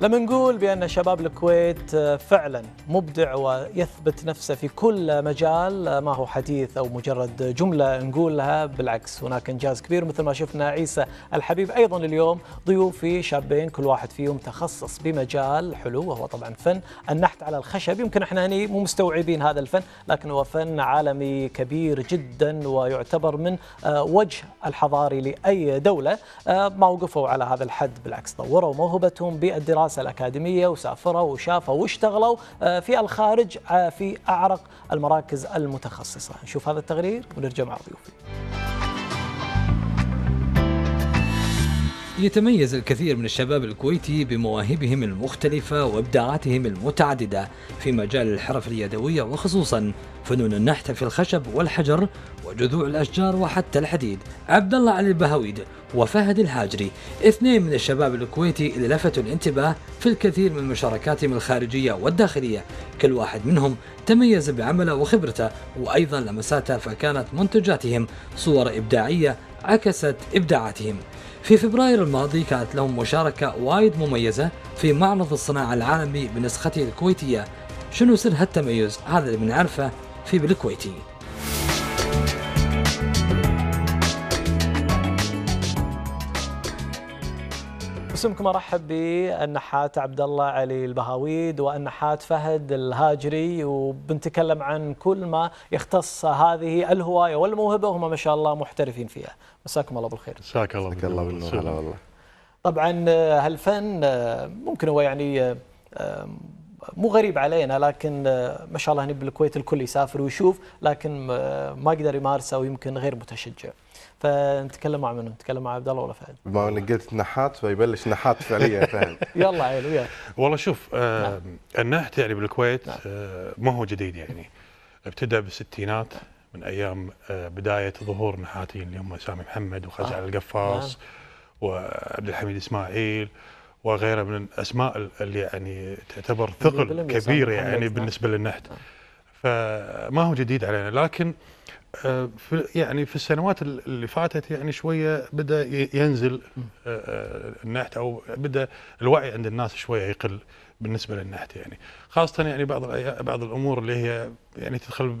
لما نقول بأن شباب الكويت فعلا مبدع ويثبت نفسه في كل مجال ما هو حديث أو مجرد جملة نقولها بالعكس هناك إنجاز كبير مثل ما شفنا عيسى الحبيب أيضا اليوم ضيوفي شابين كل واحد فيهم تخصص بمجال حلو وهو طبعا فن النحت على الخشب يمكن احنا هني مو مستوعبين هذا الفن لكن هو فن عالمي كبير جدا ويعتبر من آه، وجه الحضاري لأي دولة آه، ما وقفوا على هذا الحد بالعكس طوروا موهبتهم بالدراسة الدراسة الأكاديمية وسافروا وشافوا واشتغلوا آه، في الخارج آه، في أعرق المراكز المتخصصة نشوف هذا التقرير ونرجع مع ضيوفي يتميز الكثير من الشباب الكويتي بمواهبهم المختلفة وإبداعاتهم المتعددة في مجال الحرف اليدوية وخصوصا فنون النحت في الخشب والحجر وجذوع الأشجار وحتى الحديد عبد الله علي البهويد وفهد الهاجري اثنين من الشباب الكويتي اللي لفتوا الانتباه في الكثير من مشاركاتهم الخارجية والداخلية كل واحد منهم تميز بعمله وخبرته وأيضا لمساته فكانت منتجاتهم صور إبداعية عكست إبداعاتهم في فبراير الماضي كانت لهم مشاركة وايد مميزة في معرض الصناعة العالمي بنسخته الكويتية شنو سر هالتميز هذا اللي بنعرفه في بالكويتي قسمكم ارحب بالنحات عبد الله علي البهاويد والنحات فهد الهاجري وبنتكلم عن كل ما يختص هذه الهوايه والموهبه وهم ما شاء الله محترفين فيها مساكم الله بالخير مساك الله الله بالنور هلا والله طبعا آه، هالفن آه، ممكن هو يعني آه، مو غريب علينا لكن آه، ما شاء الله هنا بالكويت الكل يسافر ويشوف لكن آه، ما يقدر يمارسه ويمكن غير متشجع فنتكلم مع منو نتكلم مع عبد الله ولا فهد ما انا قلت نحات فيبلش نحات فعليا فهد يلا عيل وياك والله شوف آه نعم. النحت يعني بالكويت نعم. آه ما هو جديد يعني ابتدى بالستينات من ايام آه بدايه ظهور النحاتين اللي هم سامي محمد وخزعل آه. القفاص نعم. وعبد الحميد اسماعيل وغيرها من الاسماء اللي يعني تعتبر ثقل كبير يعني بالنسبه للنحت نعم. فما هو جديد علينا لكن آه، في يعني في السنوات اللي فاتت يعني شويه بدا ينزل آه، آه، النحت او بدا الوعي عند الناس شويه يقل بالنسبه للنحت يعني خاصه يعني بعض بعض الامور اللي هي يعني تدخل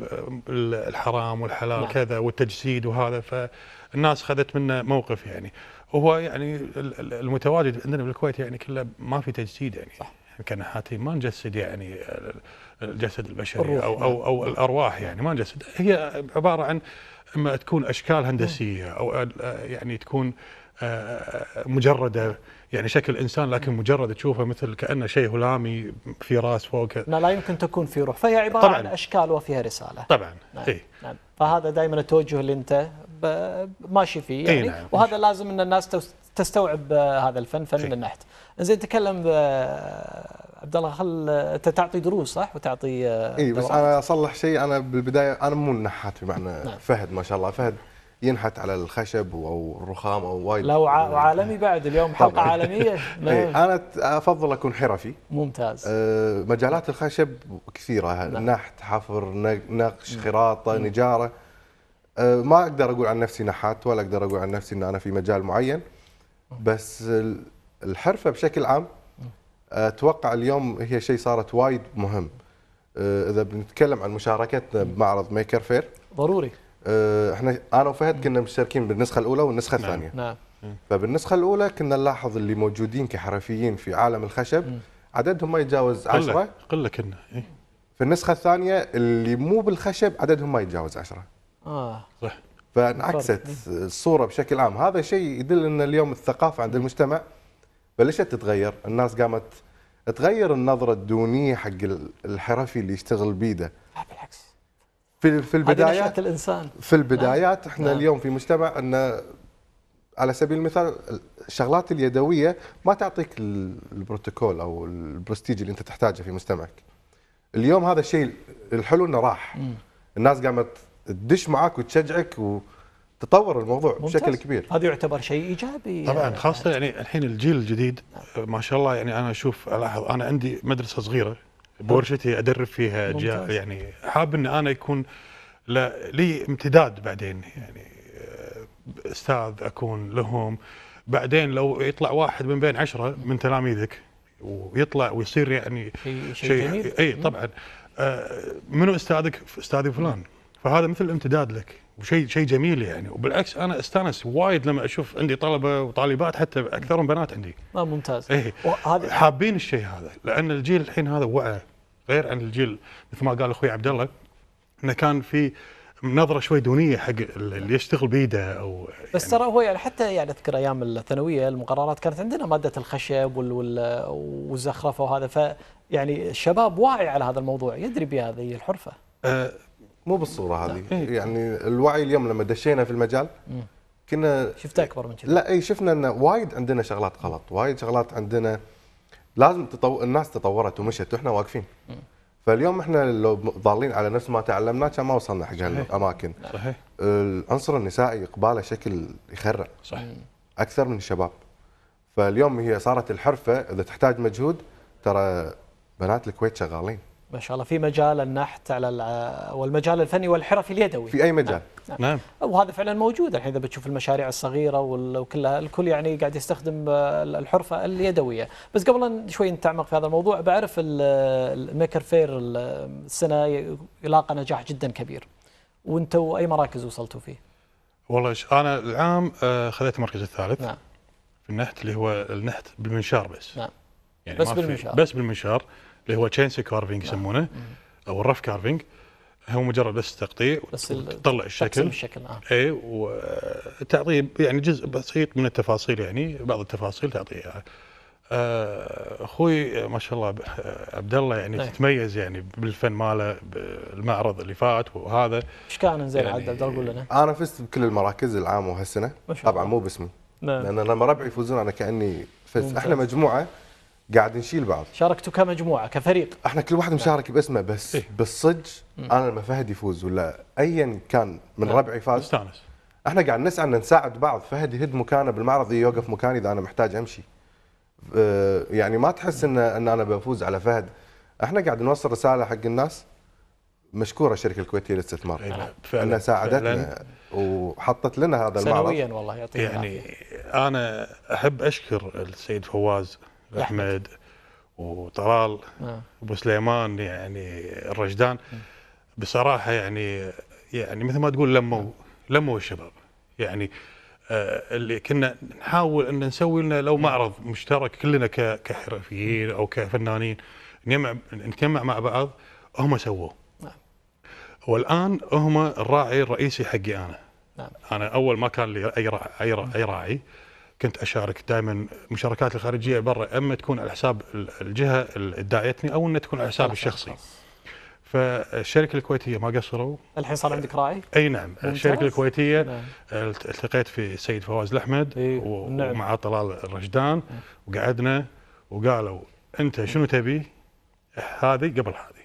الحرام والحلال نعم. كذا والتجسيد وهذا فالناس خذت منه موقف يعني هو يعني المتواجد عندنا بالكويت يعني كله ما في تجسيد يعني صح. كنحاتي ما نجسد يعني الجسد البشري او او نعم. او الارواح يعني ما نجسد هي عباره عن اما تكون اشكال هندسيه نعم. او يعني تكون آه، مجرده يعني شكل انسان لكن نعم. مجرد تشوفه مثل كانه شيء هلامي في راس فوق لا لا يمكن تكون في روح فهي عباره طبعًا عن اشكال وفيها رساله طبعا نعم. إيه؟ نعم فهذا دائما التوجه اللي انت ماشي فيه يعني نعم. وهذا لازم ان الناس تستوعب آه، هذا الفن فن شي. النحت زين تكلم آه، عبد الله خل انت آه، تعطي دروس صح وتعطي اي بس انا اصلح شيء انا بالبدايه انا مو النحات بمعنى نعم. فهد ما شاء الله فهد ينحت على الخشب او الرخام او وايد لا وعالمي بعد اليوم حلقه عالميه ايه انا افضل اكون حرفي ممتاز أه مجالات الخشب كثيره نعم. نحت حفر نقش خراطه نجاره أه، ما اقدر اقول عن نفسي نحات ولا اقدر اقول عن نفسي ان انا في مجال معين بس الحرفه بشكل عام اتوقع اليوم هي شيء صارت وايد مهم أه، اذا بنتكلم عن مشاركتنا بمعرض ميكر فير ضروري أه، احنا انا وفهد كنا مشتركين بالنسخه الاولى والنسخه نعم، الثانيه نعم فبالنسخه الاولى كنا نلاحظ اللي موجودين كحرفيين في عالم الخشب عددهم ما يتجاوز 10 قله كنا إيه. في النسخه الثانيه اللي مو بالخشب عددهم ما يتجاوز 10 اه صح فانعكست إيه. الصوره بشكل عام هذا شيء يدل ان اليوم الثقافه عند المجتمع بلشت تتغير الناس قامت تغير النظره الدونيه حق الحرفي اللي يشتغل بيده لا بالعكس في في البدايات الانسان في البدايات نعم. احنا لا. نعم. اليوم في مجتمع ان على سبيل المثال الشغلات اليدويه ما تعطيك البروتوكول او البرستيج اللي انت تحتاجه في مجتمعك اليوم هذا الشيء الحلو انه راح الناس قامت تدش معاك وتشجعك و تطور الموضوع ممتاز. بشكل كبير هذا يعتبر شيء ايجابي طبعا خاصه يعني الحين الجيل الجديد ما شاء الله يعني انا اشوف الاحظ انا عندي مدرسه صغيره بورشتي ادرب فيها ممتاز. يعني حاب ان انا يكون لي امتداد بعدين يعني آه، استاذ اكون لهم بعدين لو يطلع واحد من بين عشرة من تلاميذك ويطلع ويصير يعني شيء شي اي طبعا آه، منو استاذك استاذي فلان فهذا مثل امتداد لك وشيء شيء جميل يعني وبالعكس انا استانس وايد لما اشوف عندي طلبه وطالبات حتى اكثرهم بنات عندي آه ممتاز ايه حابين الشيء هذا لان الجيل الحين هذا وعى غير عن الجيل مثل ما قال اخوي عبد الله انه كان في نظره شوي دونيه حق اللي يشتغل بايده او يعني بس ترى هو يعني حتى يعني اذكر ايام الثانويه المقررات كانت عندنا ماده الخشب والزخرفه وهذا ف يعني الشباب واعي على هذا الموضوع يدري بهذه الحرفه أه مو بالصوره هذه إيه. يعني الوعي اليوم لما دشينا في المجال كنا شفت اكبر من كذا لا اي شفنا ان وايد عندنا شغلات غلط وايد شغلات عندنا لازم تطو... الناس تطورت ومشت واحنا واقفين فاليوم احنا لو ضالين على نفس ما تعلمناه كان ما وصلنا حق هالاماكن صحيح العنصر النسائي اقباله شكل يخرع صحيح اكثر من الشباب فاليوم هي صارت الحرفه اذا تحتاج مجهود ترى بنات الكويت شغالين ما شاء الله في مجال النحت على والمجال الفني والحرفي اليدوي في اي مجال نعم. نعم, نعم. وهذا فعلا موجود الحين اذا بتشوف المشاريع الصغيره وكلها الكل يعني قاعد يستخدم آه، الحرفه اليدويه بس قبل ان شوي نتعمق في هذا الموضوع بعرف الميكر فير السنه يلاقى نجاح جدا كبير وانتوا اي مراكز وصلتوا فيه والله انا العام آه، خذيت المركز الثالث نعم في النحت اللي هو النحت بالمنشار بس نعم يعني بس بالمنشار بس بالمنشار اللي هو تشينسي كارفينج يسمونه نعم. او الرف كارفينج هو مجرد بس تقطيع بس تطلع الشكل الشكل آه. نعم. اي وتعطيه يعني جزء بسيط من التفاصيل يعني بعض التفاصيل تعطيها آه، اخوي ما شاء الله عبد الله يعني أيه. تتميز يعني بالفن ماله بالمعرض اللي فات وهذا ايش كان زين يعني عبد الله قول لنا انا فزت بكل المراكز العام وهالسنه طبعا مو باسمي نعم. لان لما ربعي يفوزون انا كاني فزت احنا مجموعه قاعد نشيل بعض شاركتوا كمجموعه كفريق احنا كل واحد مشارك نعم. باسمه بس إيه؟ بالصج انا لما فهد يفوز ولا ايا كان من ربعي فاز مستانس احنا قاعد نسعى ان نساعد بعض فهد يهد مكانه بالمعرض يوقف مكاني اذا انا محتاج امشي آه، يعني ما تحس ان ان انا بفوز على فهد احنا قاعد نوصل رساله حق الناس مشكوره الشركه الكويتيه للاستثمار إيه، انها ساعدتنا وحطت لنا هذا المعرض سنويا والله يعطيك يعني انا احب اشكر السيد فواز احمد وطلال آه. ابو سليمان يعني الرجدان آه. بصراحه يعني يعني مثل ما تقول لموا لموا الشباب يعني آه، اللي كنا نحاول ان نسوي لنا لو معرض مشترك كلنا كحرفيين او كفنانين نجمع نتجمع مع بعض هم سووه نعم. والان هم الراعي الرئيسي حقي انا نعم. انا اول ما كان لي اي راعي اي راعي كنت اشارك دائما مشاركات الخارجيه برا اما تكون على حساب الجهه اللي دعيتني او انها تكون على حساب الشخصي. فالشركه الكويتيه ما قصروا الحين صار عندك راي؟ اي نعم الشركه الكويتيه نعم. التقيت في السيد فواز الاحمد إيه. نعم. ومع طلال الرشدان وقعدنا وقالوا انت شنو تبي؟ هذه قبل هذه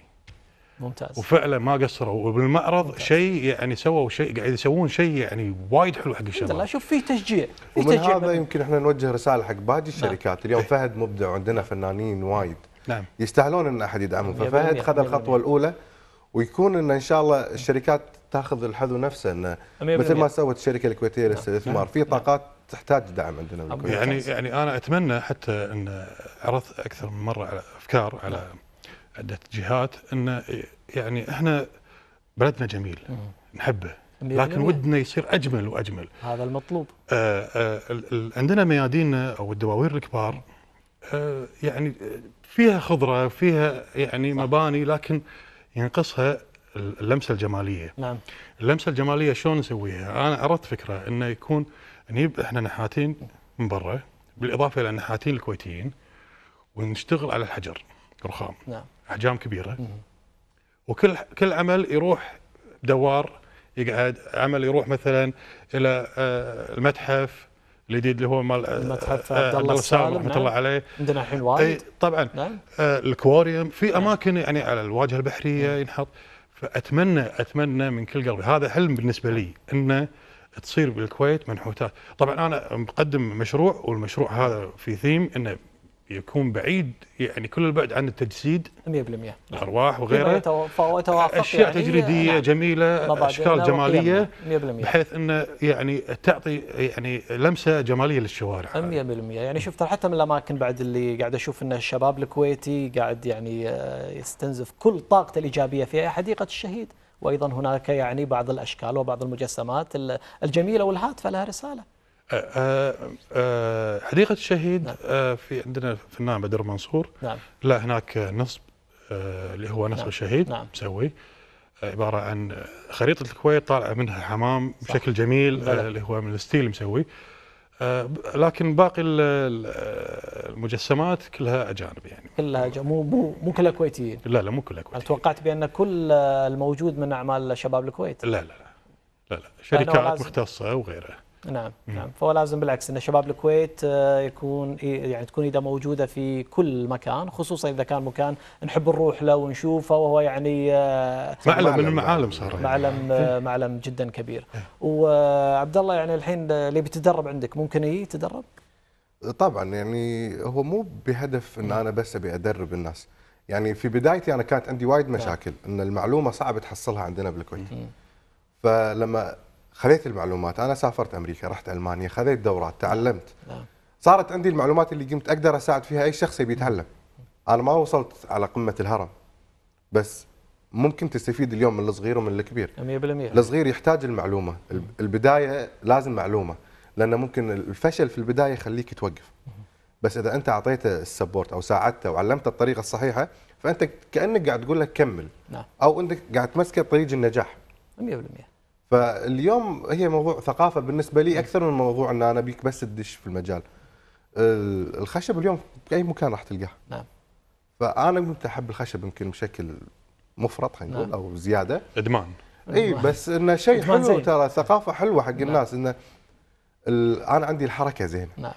ممتاز وفعلا ما قصروا وبالمعرض شيء يعني سووا شيء قاعد يسوون شيء يعني وايد حلو حق الشباب الله شوف في تشجيع في ومن تشجيع هذا يمكن احنا نوجه رساله حق باقي نعم. الشركات نعم. اليوم فهد مبدع وعندنا فنانين وايد نعم يستاهلون ان احد يدعمهم ففهد خذ الخطوه الاولى ويكون ان ان شاء الله الشركات تاخذ الحذو نفسه انه مثل ما سوت الشركه الكويتيه للاستثمار نعم. في نعم. طاقات تحتاج دعم عندنا يعني يعني انا اتمنى حتى ان عرضت اكثر من مره على افكار على نعم. عده جهات ان يعني احنا بلدنا جميل نحبه لكن ودنا يصير اجمل واجمل هذا المطلوب آه، آه، عندنا مياديننا او الدواوير الكبار آه، يعني فيها خضره فيها يعني مباني لكن ينقصها اللمسه الجماليه نعم اللمسه الجماليه شلون نسويها انا عرضت فكره انه يكون نجيب احنا نحاتين من برا بالاضافه الى النحاتين الكويتيين ونشتغل على الحجر رخام نعم احجام كبيره وكل كل عمل يروح دوار يقعد عمل يروح مثلا الى آه، المتحف الجديد اللي هو مال آه، المتحف آه، عبد الله السالم رحمه الله نعم. عليه عندنا الحين وايد إيه، طبعا نعم. الكواريوم في نعم. اماكن يعني على الواجهه البحريه نعم. ينحط فاتمنى اتمنى من كل قلبي هذا حلم بالنسبه لي انه تصير بالكويت منحوتات طبعا انا مقدم مشروع والمشروع هذا في ثيم انه يكون بعيد يعني كل البعد عن التجسيد 100% الارواح وغيرها اشياء يعني،, يعني تجريديه نعم. جميله اشكال جماليه 100% بحيث انه يعني تعطي يعني لمسه جماليه للشوارع 100% يعني شفت حتى من الاماكن بعد اللي قاعد اشوف ان الشباب الكويتي قاعد يعني آه، يستنزف كل طاقته الايجابيه في حديقه الشهيد وايضا هناك يعني بعض الاشكال وبعض المجسمات الجميله والهاتفه لها رساله آه، آه، آه، حديقة الشهيد نعم. في عندنا في بدر منصور نعم. لا هناك نصب اللي هو نصب نعم. الشهيد نعم. مسوي عبارة عن خريطة الكويت طالعة منها حمام صح. بشكل جميل نعم. اللي هو من الستيل مسوي لكن باقي المجسمات كلها اجانب يعني كلها مو مو مو كلها كويتيين لا لا مو كلها كويتيين توقعت بان كل الموجود من اعمال شباب الكويت لا لا لا لا, لا. شركات مختصه وغيرها نعم نعم فهو لازم بالعكس ان شباب الكويت آه، يكون يعني تكون ايده موجوده في كل مكان خصوصا اذا كان مكان نحب نروح له ونشوفه وهو يعني آه، معلم من المعالم صار يعني. معلم آه، معلم جدا كبير إيه. وعبد الله يعني الحين اللي بيتدرب عندك ممكن يتدرب؟ طبعا يعني هو مو بهدف ان انا بس ابي ادرب الناس يعني في بدايتي انا كانت عندي وايد نعم. مشاكل ان المعلومه صعب تحصلها عندنا بالكويت فلما خذيت المعلومات انا سافرت امريكا رحت المانيا خذيت دورات نعم، تعلمت نعم. صارت عندي المعلومات اللي قمت اقدر اساعد فيها اي شخص يبي يتعلم انا ما وصلت على قمه الهرم بس ممكن تستفيد اليوم من الصغير ومن الكبير 100% الصغير يحتاج المعلومه البدايه لازم معلومه لان ممكن الفشل في البدايه يخليك توقف بس اذا انت اعطيته السبورت او ساعدته وعلمته الطريقه الصحيحه فانت كانك قاعد تقول له كمل نعم. او انك قاعد تمسكه طريق النجاح 100% فاليوم هي موضوع ثقافه بالنسبه لي اكثر من موضوع ان انا بيك بس تدش في المجال الخشب اليوم في اي مكان راح تلقاه نعم فانا كنت احب الخشب يمكن بشكل مفرط خلينا نقول نعم. او زياده ادمان اي بس انه شيء حلو ترى ثقافه حلوه حق نعم. الناس انه انا عندي الحركه زينه نعم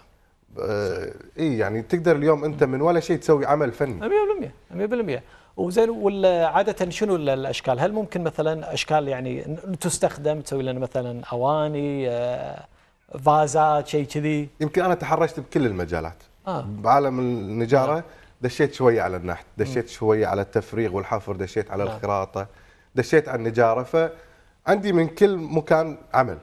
آه ايه يعني تقدر اليوم انت من ولا شيء تسوي عمل فني 100% 100% وزين عادة شنو الاشكال؟ هل ممكن مثلا اشكال يعني تستخدم تسوي لنا مثلا اواني آه، فازات شيء كذي؟ يمكن انا تحرشت بكل المجالات آه. بعالم النجاره آه. دشيت شويه على النحت، دشيت شويه على التفريغ والحفر، دشيت على آه. الخراطه، دشيت على النجاره فعندي من كل مكان عمل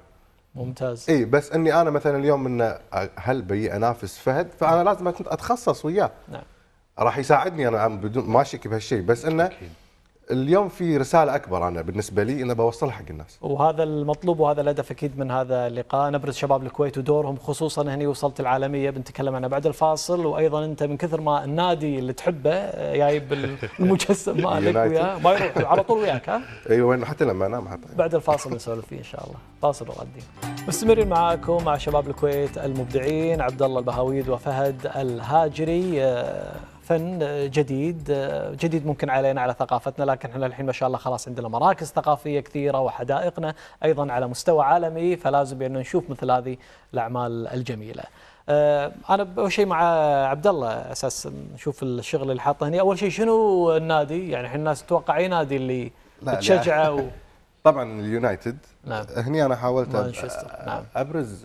ممتاز اي بس اني انا مثلا اليوم من هل بي انافس فهد فانا لازم اتخصص وياه نعم راح يساعدني انا بدون ما اشك بهالشيء بس انه اليوم في رساله اكبر انا بالنسبه لي انا بوصلها حق الناس. وهذا المطلوب وهذا الهدف اكيد من هذا اللقاء نبرز شباب الكويت ودورهم خصوصا هني وصلت العالميه بنتكلم عنها بعد الفاصل وايضا انت من كثر ما النادي اللي تحبه آه، جايب المجسم مالك وياه ما يروح على طول وياك ها؟ ايوه وين حتى لما انام حتى بعد الفاصل نسولف فيه ان شاء الله، فاصل وغدي مستمرين معاكم مع شباب الكويت المبدعين عبد الله البهاويد وفهد الهاجري آه، فن جديد جديد ممكن علينا على ثقافتنا لكن احنا الحين ما شاء الله خلاص عندنا مراكز ثقافيه كثيره وحدائقنا ايضا على مستوى عالمي فلازم انه نشوف مثل هذه الاعمال الجميله. آه، انا اول شيء مع عبد الله اساس نشوف الشغل اللي حاطه هنا اول شيء شنو النادي يعني احنا الناس تتوقع اي نادي اللي تشجعه و... طبعا اليونايتد نعم. هني انا حاولت أب... نعم. ابرز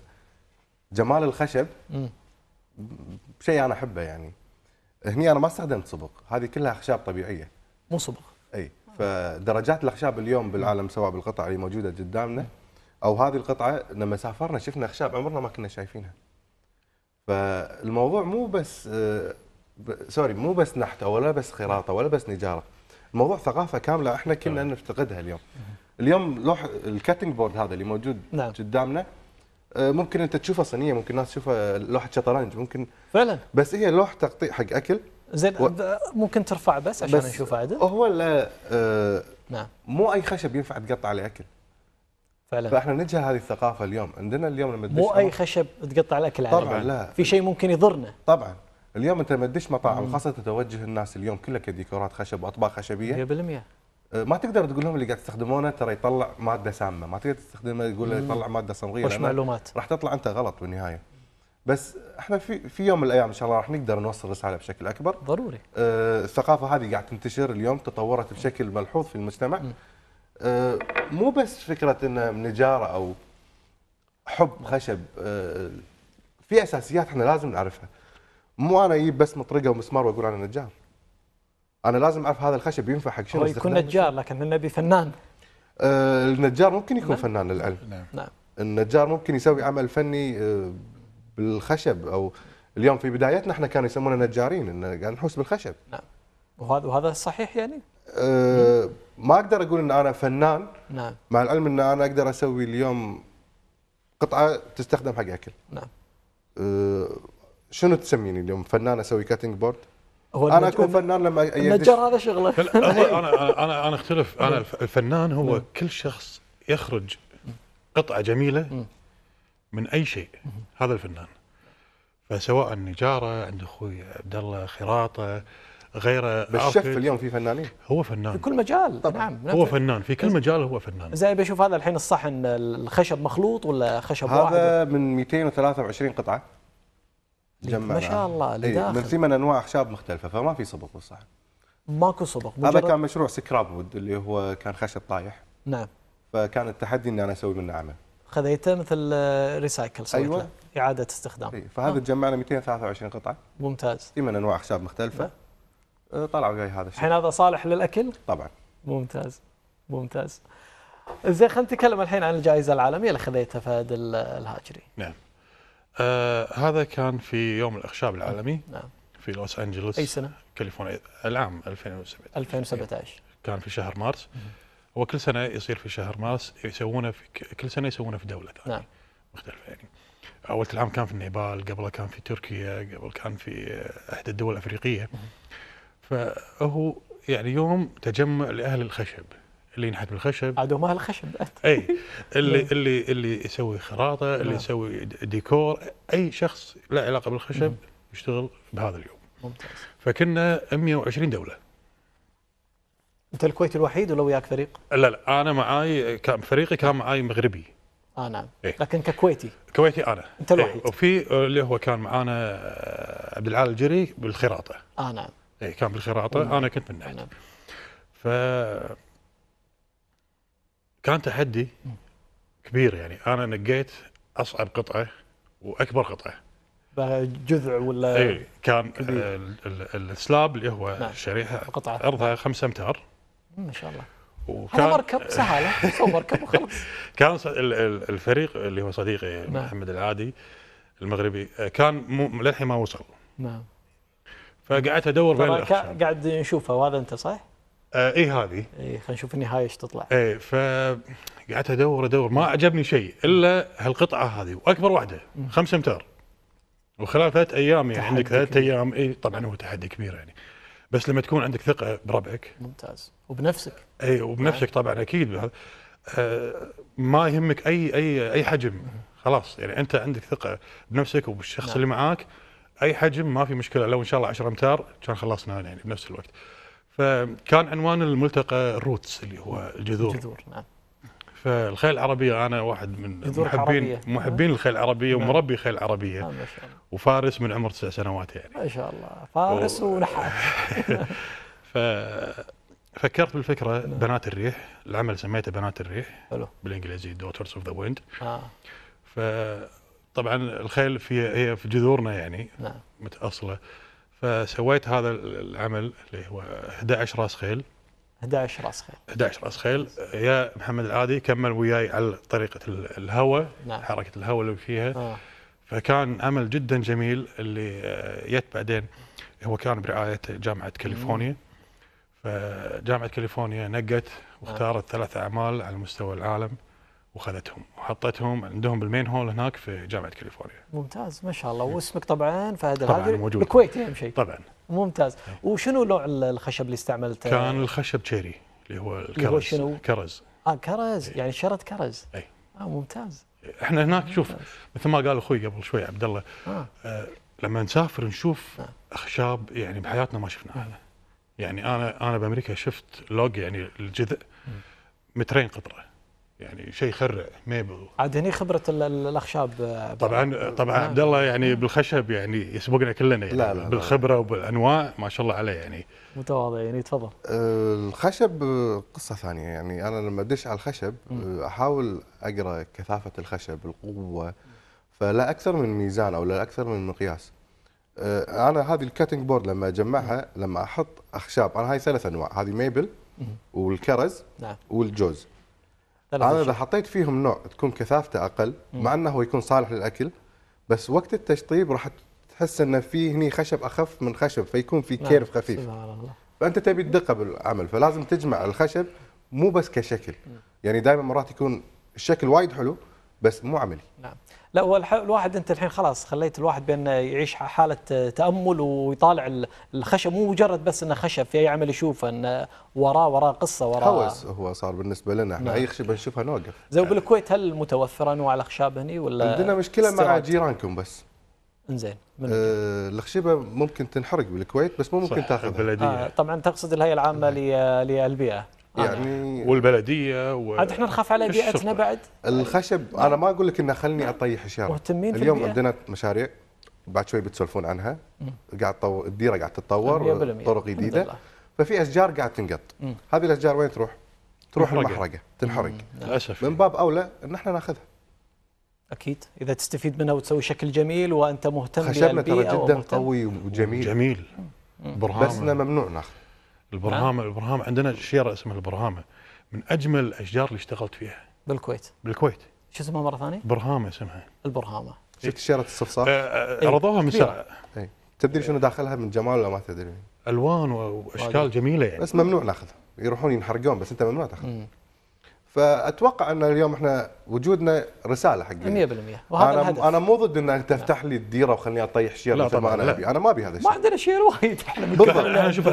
جمال الخشب شيء انا احبه يعني هني انا ما استخدمت صبغ هذه كلها اخشاب طبيعيه مو صبغ اي فدرجات الاخشاب اليوم بالعالم سواء بالقطع اللي موجوده قدامنا او هذه القطعه لما سافرنا شفنا اخشاب عمرنا ما كنا شايفينها فالموضوع مو بس آه، سوري مو بس نحت ولا بس خراطه ولا بس نجاره الموضوع ثقافه كامله احنا كنا نعم. نفتقدها اليوم اليوم لوح الكاتنج بورد هذا اللي موجود نعم. قدامنا آه، ممكن انت تشوفها صينيه ممكن الناس تشوفها لوحه شطرنج ممكن فعلا بس هي لوحه تقطيع حق اكل زين و... ممكن ترفع بس عشان بس عدل هو لا آه، نعم مو اي خشب ينفع تقطع عليه اكل فعلا فاحنا نجهل هذه الثقافه اليوم عندنا اليوم لما مو اي خشب تقطع الاكل عليه يعني طبعا لا في شيء ممكن يضرنا طبعا اليوم انت لما تدش مطاعم خاصه تتوجه الناس اليوم كلها كديكورات خشب واطباق خشبيه 100% أه، ما تقدر تقول لهم اللي قاعد تستخدمونه ترى يطلع ماده سامه ما تقدر تستخدمه تقول له يطلع ماده صمغيه مش معلومات راح تطلع انت غلط بالنهايه بس احنا في في يوم من الايام ان شاء الله راح نقدر نوصل رساله بشكل اكبر ضروري آه الثقافه هذه قاعد تنتشر اليوم تطورت بشكل ملحوظ في المجتمع آه مو بس فكره ان نجاره او حب خشب آه في اساسيات احنا لازم نعرفها مو انا اجيب بس مطرقه ومسمار واقول انا نجار انا لازم اعرف هذا الخشب ينفع حق شنو هو يكون نجار لكن النبي فنان آه النجار ممكن يكون نعم. فنان للعلم نعم. نعم النجار ممكن يسوي عمل فني آه، بالخشب او اليوم في بدايتنا احنا كانوا يسمونه نجارين ان قاعد نحوس بالخشب نعم وهذا وهذا صحيح يعني أه ما اقدر اقول ان انا فنان نعم مع العلم ان انا اقدر اسوي اليوم قطعه تستخدم حق اكل نعم أه شنو تسميني اليوم فنان اسوي كاتنج بورد هو انا اكون فنان لما النجار هذا شغله إيه. انا انا انا اختلف انا إيه. الفنان هو إيه. كل شخص يخرج قطعه جميله من اي شيء هذا الفنان فسواء نجاره عند اخوي عبد الله خراطه غيره بالشف اليوم في فنانين هو فنان في كل مجال طبعا نعم هو فنان في كل مجال هو فنان زي بشوف هذا الحين الصحن الخشب مخلوط ولا خشب هذا واحد هذا من 223 قطعه جمعنا ما شاء الله إيه، لداخل. من ثمان انواع اعشاب مختلفه فما في صبغ بالصحن ماكو صبغ هذا كان مشروع سكراب وود اللي هو كان خشب طايح نعم فكان التحدي اني انا اسوي منه عمل خذيته مثل ريسايكل سويت أيوة. له اعاده استخدام أي. فهذا آه. جمعنا 223 قطعه ممتاز ثمان انواع اخشاب مختلفه نعم. آه. طلعوا جاي هذا الشيء الحين هذا صالح للاكل؟ طبعا ممتاز ممتاز زين خلينا نتكلم الحين عن الجائزه العالميه اللي خذيتها فهد الهاجري نعم آه هذا كان في يوم الاخشاب العالمي نعم, نعم. في لوس انجلوس اي سنه؟ كاليفورنيا العام 2017 2017 كان في شهر مارس هو كل سنه يصير في شهر مارس يسوونه في كل سنه يسوونه في دوله ثانيه نعم مختلفه يعني اول العام كان في النيبال قبله كان في تركيا قبل كان في احدى الدول الافريقيه فهو يعني يوم تجمع لاهل الخشب اللي ينحت بالخشب عاد ما الخشب اي اللي نعم. اللي اللي يسوي خراطه اللي نعم. يسوي ديكور اي شخص له علاقه بالخشب نعم. يشتغل بهذا اليوم ممتاز فكنا 120 دوله انت الكويت الوحيد ولا وياك فريق؟ لا لا انا معاي كان فريقي كان معاي مغربي اه نعم إيه؟ لكن ككويتي كويتي انا انت الوحيد إيه؟ وفي اللي هو كان معانا آه، عبد العال الجري بالخراطه اه نعم اي كان بالخراطه انا كنت بالنحت نعم. ف كان تحدي كبير يعني انا نقيت اصعب قطعه واكبر قطعه جذع ولا اي كان السلاب اللي هو نعم. قطعه عرضها 5 امتار ما شاء الله وكان هذا مركب سهاله صوب مركب وخلاص كان الفريق اللي هو صديقي نعم. محمد العادي المغربي آه، كان للحين ما وصل نعم فقعدت ادور بين قاعد نشوفه وهذا انت صح؟ آه ايه هذه اي خلينا نشوف النهايه ايش تطلع اي فقعدت ادور ادور ما عجبني شيء الا هالقطعه هذه واكبر واحده 5 امتار وخلال ثلاث ايام يعني عندك ثلاث ايام اي طبعا هو تحدي كبير يعني بس لما تكون عندك ثقه بربعك ممتاز وبنفسك اي وبنفسك طبعا اكيد آه ما يهمك اي اي اي حجم خلاص يعني انت عندك ثقه بنفسك وبالشخص نعم. اللي معاك اي حجم ما في مشكله لو ان شاء الله 10 امتار كان خلصنا يعني بنفس الوقت فكان عنوان الملتقى الروتس اللي هو الجذور الجذور نعم فالخيل العربيه انا واحد من محبين نعم. محبين الخيل العربيه نعم. ومربي خيل عربيه نعم ما شاء الله وفارس من عمر تسع سنوات يعني ما شاء الله فارس و... ففكرت بالفكره نعم. بنات الريح العمل سميته بنات الريح حلو بالانجليزي دوترز اوف ذا ويند فطبعا الخيل في هي في جذورنا يعني نعم متاصله فسويت هذا العمل اللي هو 11 راس خيل 11 راس خيل 11 راس خيل يا محمد العادي كمل وياي على طريقه الهواء نعم. حركه الهواء اللي فيها آه. فكان عمل جدا جميل اللي جت آه، بعدين هو كان برعايه جامعه كاليفورنيا فجامعه كاليفورنيا نقت نعم. واختارت آه. ثلاث اعمال على مستوى العالم وخذتهم وحطتهم عندهم بالمين هول هناك في جامعه كاليفورنيا. ممتاز ما شاء الله واسمك طبعا فهد طبعا موجود الكويت اهم يعني شيء. طبعا. ممتاز نعم. وشنو نوع الخشب اللي استعملته؟ كان الخشب تشيري اللي هو الكرز اللي هو شنو؟ كرز اه كرز إيه. يعني شرط كرز اي اه ممتاز احنا هناك ممتاز. شوف مثل ما قال اخوي قبل شوي عبد الله آه. آه لما نسافر نشوف آه. اخشاب يعني بحياتنا ما شفناها آه. يعني انا انا بامريكا شفت لوج يعني الجذع مترين قطره يعني شيء يخرع ما عاد هني خبره الاخشاب آه، طبعا آه، طبعا نعم. عبد الله يعني بالخشب يعني يسبقنا كلنا يعني لا لا بالخبره لا. وبالانواع ما شاء الله عليه يعني متواضع يعني تفضل آه، الخشب قصه ثانيه يعني انا لما ادش على الخشب احاول اقرا كثافه الخشب القوه فلا اكثر من ميزان او لا اكثر من مقياس انا هذه الكاتنج بورد لما اجمعها لما احط اخشاب انا هاي ثلاث انواع هذه ميبل والكرز نعم. والجوز انا اذا حطيت فيهم نوع تكون كثافته اقل مع انه هو يكون صالح للاكل بس وقت التشطيب راح تحس انه في هني خشب اخف من خشب فيكون في كيرف خفيف فانت تبي الدقه بالعمل فلازم تجمع الخشب مو بس كشكل يعني دائما مرات يكون الشكل وايد حلو بس مو عملي نعم لا هو الواحد انت الحين خلاص خليت الواحد بين يعيش حاله تامل ويطالع الخشب مو مجرد بس انه خشب في اي عمل يشوفه انه وراه وراه قصه وراه هوس هو صار بالنسبه لنا احنا نعم. اي خشب نشوفها نوقف زي يعني. بالكويت هل متوفره انواع الاخشاب هني ولا عندنا مشكله مع جيرانكم بس انزين آه الخشبه ممكن تنحرق بالكويت بس مو ممكن تاخذها آه طبعا تقصد الهيئه العامه نعم. للبيئه يعني, يعني والبلديه و... عاد احنا نخاف على بيئتنا بعد الخشب انا ما اقول لك انه خلني اطيح اشياء مهتمين في اليوم عندنا مشاريع بعد شوي بتسولفون عنها قاعد طو... الديره قاعد تتطور طرق جديده ففي اشجار قاعد تنقط هذه الاشجار وين تروح؟ تروح تروح المحرقه تنحرق للاسف من باب اولى ان احنا ناخذها اكيد اذا تستفيد منها وتسوي شكل جميل وانت مهتم خشبنا ترى جدا قوي وجميل جميل برهان بس ممنوع ناخذ البرهامه نعم. البرهامه عندنا شيره اسمها البرهامه من اجمل الاشجار اللي اشتغلت فيها بالكويت بالكويت شو اسمها مره ثانيه؟ برهامه اسمها البرهامه شفت إيه. شيره الصفصاف؟ آه، آه، إيه، عرضوها من ساعه إيه. تدري شنو داخلها من جمال ولا ما تدري؟ الوان واشكال جميله يعني بس ممنوع ناخذها يروحون ينحرقون بس انت ممنوع تاخذها فاتوقع ان اليوم احنا وجودنا رساله حق 100% وهذا أنا الهدف انا مو ضد انك نعم. تفتح لي الديره وخليني اطيح شير مثل ما انا ابي انا ما ابي هذا الشيء ما عندنا شير وايد احنا بالضبط انا اشوف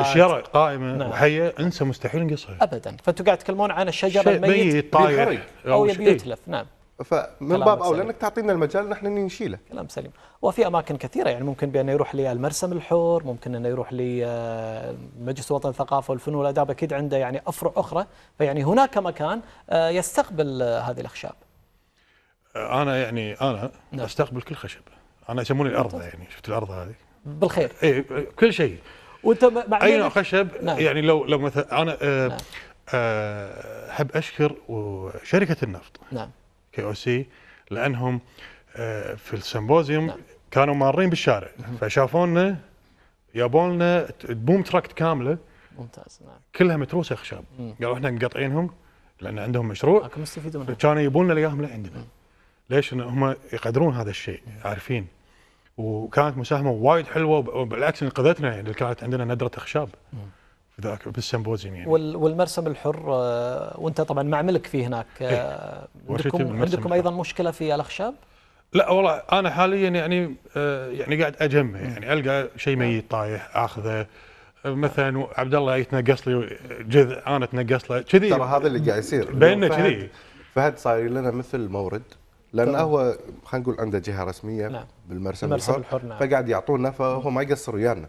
الشيره قائمه نعم. وحيه انسى مستحيل نقصها ابدا فانتم قاعد تتكلمون عن الشجره الميت طاير او يبي يتلف نعم فمن باب اولى انك تعطينا المجال نحن نشيله كلام سليم وفي اماكن كثيره يعني ممكن بانه يروح للمرسم الحور ممكن انه يروح لمجلس آه، وطن للثقافه والفنون والاداب اكيد عنده يعني افرع اخرى فيعني هناك مكان آه، يستقبل آه، هذه الاخشاب انا يعني انا نعم. استقبل كل خشب انا يسموني الارض طيب. يعني شفت الارض هذه بالخير اي كل شيء وانت مع اي نوع خشب نعم. يعني لو لو مثلا انا نعم. احب نعم. اشكر شركه النفط نعم اي او سي لانهم آه، في السيمبوزيوم نعم. كانوا مارين بالشارع فشافونا جابوا بوم تراكت كامله ممتاز نعم كلها متروسه خشب قالوا احنا مقطعينهم لان عندهم مشروع كانوا يبون لنا اياهم لعندنا ليش؟ لان هم يقدرون هذا الشيء عارفين وكانت مساهمه وايد حلوه وبالعكس انقذتنا يعني كانت عندنا ندره خشاب ذاك بالسمبوزيوم يعني والمرسم الحر آه، وانت طبعا معملك فيه هناك آه، إيه؟ عندكم عندكم ايضا مشكله في الاخشاب؟ لا والله انا حاليا يعني آه، يعني قاعد اجمع يعني القى شيء نعم. ميت طايح اخذه مثلا عبد الله يتنقص لي جذع انا اتنقص له كذي ترى هذا اللي قاعد يصير بيننا كذي فهد صاير لنا مثل مورد لان هو خلينا نقول عنده جهه رسميه نعم. بالمرسم الحر, الحر نعم. فقاعد يعطونا فهو ما يقصر ويانا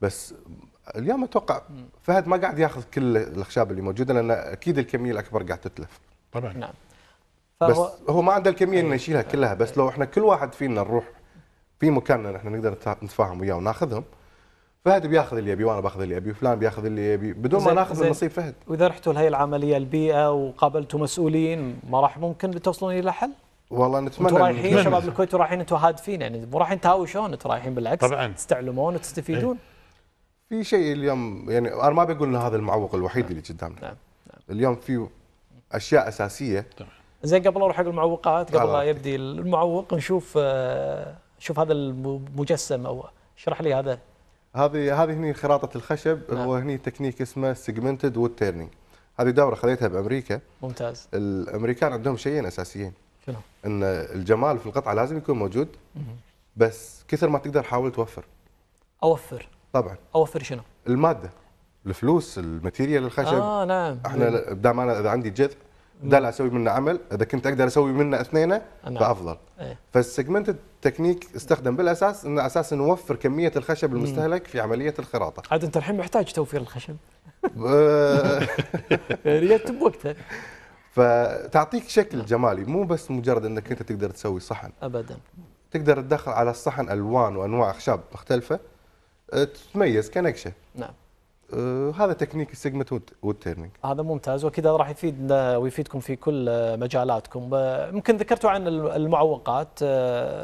بس اليوم اتوقع فهد ما قاعد ياخذ كل الاخشاب اللي موجوده لان اكيد الكميه الاكبر قاعد تتلف طبعا نعم فهو بس هو ما عنده الكميه انه إيه. يشيلها كلها بس لو احنا كل واحد فينا نروح في مكاننا نحن نقدر نتفاهم وياه وناخذهم فهد بياخذ اللي يبي وانا باخذ اللي يبي وفلان بياخذ اللي يبي بدون ما ناخذ من نصيب فهد واذا رحتوا لهي العمليه البيئه وقابلتوا مسؤولين ما راح ممكن توصلون الى حل؟ والله نتمنى انتم رايحين شباب الكويت ورايحين انتم هادفين يعني مو رايحين تهاوشون انتم رايحين بالعكس طبعا تستعلمون وتستفيدون إيه. في شيء اليوم يعني انا ما بقول ان هذا المعوق الوحيد اللي قدامنا نعم. نعم اليوم في اشياء اساسيه طبعا زين قبل اروح حق المعوقات قبل لا يبدي المعوق نشوف آه، شوف هذا المجسم او اشرح لي هذا هذه هذه هني خراطه الخشب نعم. هو هني تكنيك اسمه سيجمنتد وود تيرنينج هذه دوره خذيتها بامريكا ممتاز الامريكان عندهم شيئين اساسيين شنو؟ ان الجمال في القطعه لازم يكون موجود بس كثر ما تقدر حاول توفر اوفر طبعا اوفر شنو؟ الماده الفلوس الماتيريال الخشب اه نعم احنا دام انا اذا عندي جذع بدال اسوي منه عمل اذا كنت اقدر اسوي منه اثنين نعم. فافضل ايه. فالسيجمنت تكنيك استخدم بالاساس انه اساس نوفر كميه الخشب المستهلك في عمليه الخراطه عاد انت الحين محتاج توفير الخشب يعني بوقتها فتعطيك شكل نعم. جمالي مو بس مجرد انك انت تقدر تسوي صحن ابدا تقدر تدخل على الصحن الوان وانواع اخشاب مختلفه أه، تتميز كنكشه نعم أه، هذا تكنيك السيجمنت والتيرنينج هذا ممتاز وكذا راح يفيدنا ويفيدكم في كل مجالاتكم أه، يمكن ذكرتوا عن المعوقات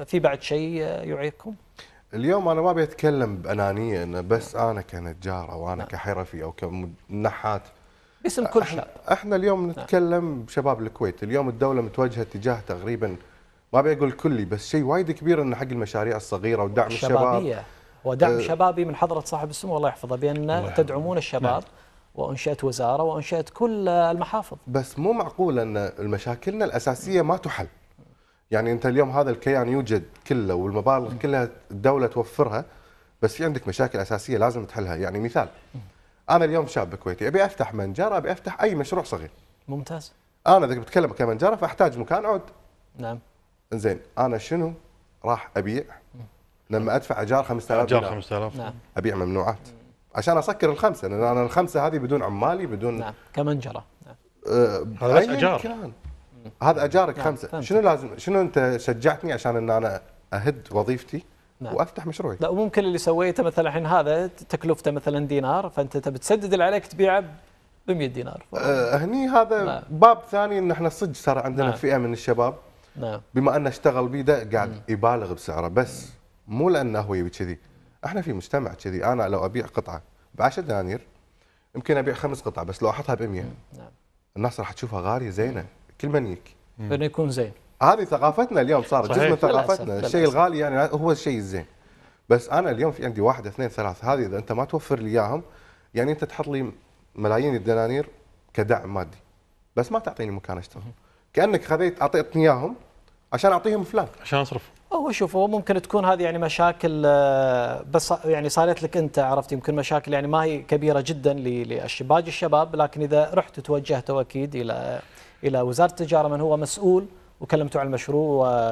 في بعد شيء يعيقكم اليوم انا ما ابي اتكلم بانانيه انه نعم. بس انا كنجار او انا نعم. كحرفي او كنحات باسم كل شاب احنا اليوم نعم. نتكلم بشباب الكويت اليوم الدوله متوجهه تجاه تقريبا ما ابي اقول كلي بس شيء وايد كبير انه حق المشاريع الصغيره ودعم الشباب ودعم أه شبابي من حضرة صاحب السمو الله يحفظه بأن تدعمون الشباب نعم. وانشات وزاره وانشات كل المحافظ بس مو معقول ان مشاكلنا الاساسيه ما تحل يعني انت اليوم هذا الكيان يوجد كله والمبالغ كلها الدوله توفرها بس في عندك مشاكل اساسيه لازم تحلها يعني مثال انا اليوم شاب كويتي ابي افتح منجره ابي افتح اي مشروع صغير ممتاز انا اذا بتكلم كمنجره فاحتاج مكان عود نعم زين انا شنو راح ابيع لما ادفع ايجار 5000 ايجار 5000 نعم ابيع ممنوعات عشان اسكر الخمسه لان انا الخمسه هذه بدون عمالي بدون نعم كمنجره نعم آه، هذا بس اجار كان. هذا اجارك نعم. خمسه فهمت. شنو لازم شنو انت شجعتني عشان ان انا اهد وظيفتي نعم. وافتح مشروعي لا وممكن اللي سويته مثلا الحين هذا تكلفته مثلا دينار فانت تبي تسدد اللي عليك تبيعه ب 100 دينار أه هني هذا نعم. باب ثاني ان احنا صدق صار عندنا نعم. فئه من الشباب نعم. بما انه اشتغل بيده قاعد نعم. يبالغ بسعره بس مو لانه هو يبي كذي احنا في مجتمع كذي انا لو ابيع قطعه ب 10 دنانير يمكن ابيع خمس قطع بس لو احطها ب 100 نعم الناس راح تشوفها غاليه زينه كل من يك انه يكون زين هذه ثقافتنا اليوم صار جزء من ثقافتنا الشيء الغالي يعني هو الشيء الزين بس انا اليوم في عندي واحد اثنين ثلاث هذه اذا انت ما توفر لي اياهم يعني انت تحط لي ملايين الدنانير كدعم مادي بس ما تعطيني مكان اشتغل كانك خذيت اعطيتني اياهم عشان اعطيهم فلان عشان اصرفهم هو شوف هو ممكن تكون هذه يعني مشاكل آه، بس يعني صارت لك انت عرفت يمكن مشاكل يعني ما هي كبيره جدا للشباج الشباب لكن اذا رحت توجهتوا اكيد الى الى وزاره التجاره من هو مسؤول وكلمتوا عن المشروع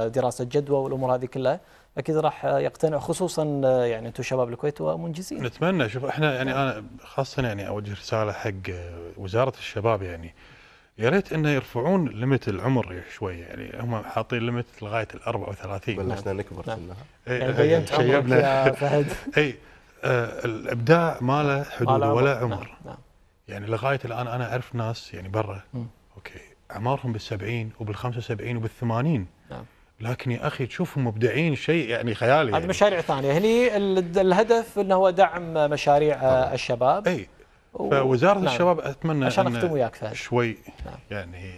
ودراسه جدوى والامور هذه كلها اكيد راح يقتنع خصوصا آه، يعني انتم شباب الكويت ومنجزين. نتمنى شوف احنا يعني انا خاصه يعني اوجه رساله حق آه، وزاره الشباب يعني يا ريت انه يرفعون ليمت العمر شويه يعني هم حاطين ليمت لغايه ال 34 بلشنا نعم. نكبر كلنا نعم. إيه، يعني بينت إيه، يا فهد اي آه الابداع ما له حدود ولا نعم، عمر يعني لغايه الان انا اعرف ناس يعني برا اوكي اعمارهم بال 70 وبال 75 وبال 80 نعم لكن يا اخي تشوفهم مبدعين شيء يعني خيالي هذه يعني. مشاريع ثانيه هني الهدف انه هو دعم مشاريع طبعا. الشباب اي فوزاره نعم. الشباب اتمنى عشان اختم وياك فهد شوي نعم. يعني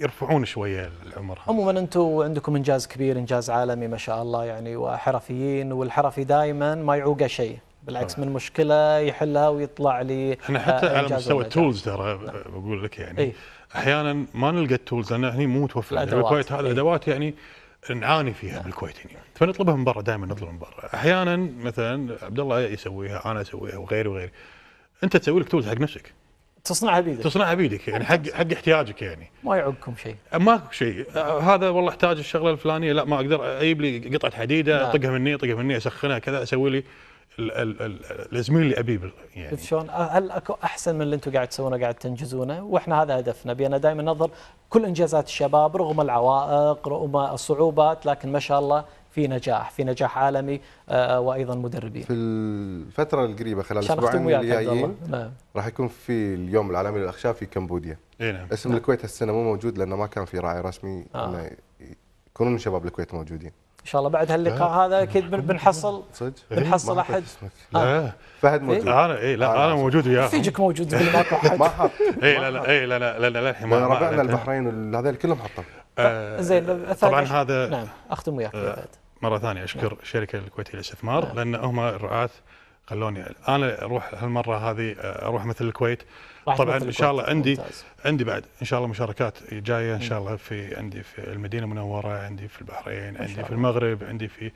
يرفعون شويه العمر عموما انتم عندكم انجاز كبير انجاز عالمي ما شاء الله يعني وحرفيين والحرفي دائما ما يعوقه شيء بالعكس من مشكله يحلها ويطلع لي احنا آه، حتى على مستوى التولز ترى نعم. بقول لك يعني ايه؟ احيانا ما نلقى التولز لان هني مو متوفره بالكويت هذه إيه. الادوات يعني نعاني فيها نعم. بالكويت هنا فنطلبها من برا دائما نطلب من برا احيانا مثلا عبد الله يسويها انا اسويها وغيري وغيري انت تسوي لك تولز حق نفسك تصنعها بايدك تصنعها بايدك يعني حق حق احتياجك يعني ما يعقكم شيء ماكو شيء هذا والله احتاج الشغله الفلانيه لا ما اقدر اجيب لي قطعه حديده نعم. اطقها مني اطقها مني اسخنها كذا اسوي لي الزميل اللي ابيه يعني شلون هل اكو احسن من اللي انتم قاعد تسوونه قاعد تنجزونه واحنا هذا هدفنا بينا دائما نظهر كل انجازات الشباب رغم العوائق رغم الصعوبات لكن ما شاء الله في نجاح في نجاح عالمي آه، آه، وايضا مدربين في الفتره القريبه خلال الاسبوعين الجايين نعم. راح يكون في اليوم العالمي للاخشاب في كمبوديا إيه نعم. اسم نعم. الكويت هالسنه مو موجود لانه ما كان في راعي رسمي آه. انه يكونون شباب الكويت موجودين ان شاء الله بعد هاللقاء هذا اكيد بنحصل صدق بنحصل احد آه. فهد موجود انا اي لا آه، انا موجود وياك فيجك موجود ماكو احد ما حط اي لا لا اي لا لا لا الحين ما ربعنا البحرين هذول كلهم حطوا زين طبعا هذا نعم اختم وياك مره ثانيه اشكر نعم. الشركه الكويتيه للاستثمار نعم. لان هم الرعاه خلوني انا اروح هالمره هذه آه، اروح مثل الكويت طبعا ان شاء الله عندي ممتاز. عندي بعد ان شاء الله مشاركات جايه ان شاء الله في عندي في المدينه المنوره عندي في البحرين عندي في المغرب عندي في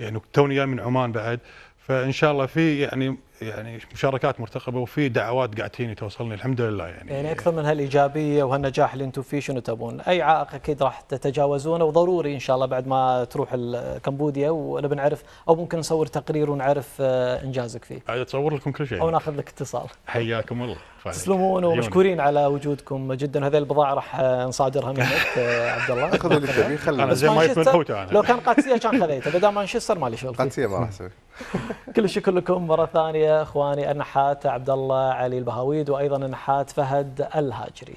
يعني توني جاي من عمان بعد فان شاء الله في يعني يعني مشاركات مرتقبه وفي دعوات قاعد تجيني توصلني الحمد لله يعني يعني اكثر من هالايجابيه وهالنجاح اللي انتم فيه شنو تبون؟ اي عائق اكيد راح تتجاوزونه وضروري ان شاء الله بعد ما تروح كمبوديا ونبي نعرف او ممكن نصور تقرير ونعرف آه، انجازك فيه. اتصور لكم كل شيء او ناخذ لك اتصال. حياكم الله. تسلمون ومشكورين على وجودكم جدا هذه البضاعه راح آه، نصادرها منك آه، عبد الله خذ اللي تبي خلنا زي ما يكون انا لو كان قادسيه كان خذيته بدل مانشستر ما لي شغل قادسيه ما راح اسوي كل الشكر لكم مره ثانيه اخواني النحات عبد الله علي البهاويد وايضا النحات فهد الهاجري